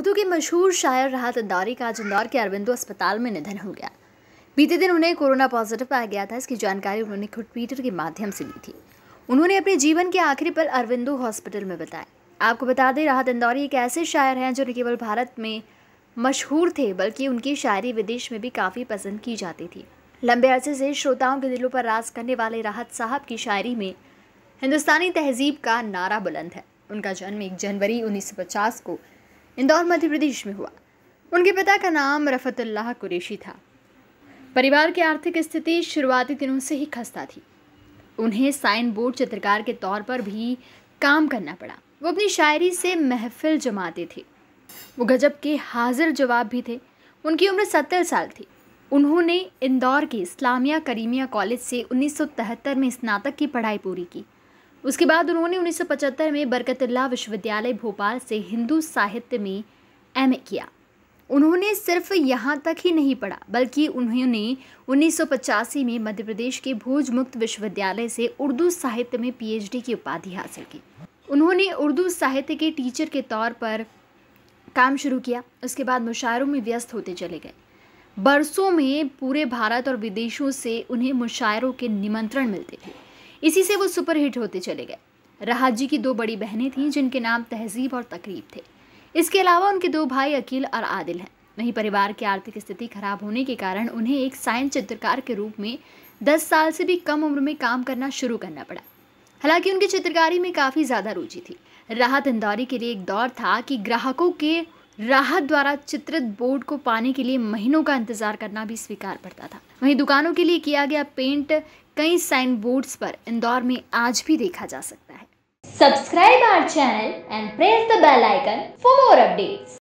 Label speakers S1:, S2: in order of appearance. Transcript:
S1: उर्दू के मशहूर शायर राहत अंदारी का आज इंदौर के अरविंदो अस्पताल में निधन हो गया बीते दिन उन्हें कोरोना पॉजिटिव पाया गया था इसकी जानकारी उन्होंने खुद ट्विटर के माध्यम से ली थी उन्होंने अपने जीवन के आखिरी पल अरविंदो हॉस्पिटल में बताए आपको बता दें राहत इंदौरी एक ऐसे शायर हैं जो न केवल भारत में मशहूर थे बल्कि उनकी शायरी विदेश में भी काफ़ी पसंद की जाती थी लंबे अरसे से श्रोताओं के दिलों पर राज करने वाले राहत साहब की शायरी में हिंदुस्तानी तहजीब का नारा बुलंद है उनका जन्म एक जनवरी 1950 को इंदौर मध्य प्रदेश में हुआ उनके पिता का नाम रफतुल्लाह कुरेशी था परिवार की आर्थिक स्थिति शुरुआती दिनों से ही खस्ता थी उन्हें साइन बोर्ड चित्रकार के तौर पर भी काम करना पड़ा वो अपनी शायरी से महफिल जमाते थे वो गजब के हाजिर जवाब भी थे उनकी उम्र सत्तर साल थी उन्होंने इंदौर के इस्लामिया करीमिया कॉलेज से 1973 में स्नातक की पढ़ाई पूरी की उसके बाद उन्होंने 1975 में बरकतुल्ला विश्वविद्यालय भोपाल से हिंदू साहित्य में एम किया उन्होंने सिर्फ यहाँ तक ही नहीं पढ़ा बल्कि उन्होंने उन्नीस में मध्य प्रदेश के भोज मुक्त विश्वविद्यालय से उर्दू साहित्य में पीएचडी की उपाधि हासिल की उन्होंने उर्दू साहित्य के टीचर के तौर पर काम शुरू किया उसके बाद मुशायरों में व्यस्त होते चले गए बरसों में पूरे भारत और विदेशों से उन्हें मुशायरों के निमंत्रण मिलते थे इसी से वो सुपरहिट होते चले गए राहत जी की दो बड़ी बहनें थीं जिनके नाम तहजीब और तकरीब थे इसके अलावा उनके दो भाई अकील और आदिल हैं वहीं परिवार की आर्थिक स्थिति खराब होने के कारण उन्हें एक साइंस चित्रकार के रूप में दस साल से भी कम उम्र में काम करना शुरू करना पड़ा हालांकि उनकी चित्रकारी में काफ़ी ज़्यादा रुचि थी राहत इंदौरी के लिए एक दौर था कि ग्राहकों के राहत द्वारा चित्रित बोर्ड को पाने के लिए महीनों का इंतजार करना भी स्वीकार पड़ता था वहीं दुकानों के लिए किया गया पेंट कई साइन बोर्ड्स पर इंदौर में आज भी देखा जा सकता है subscribe our channel and press the bell icon for more updates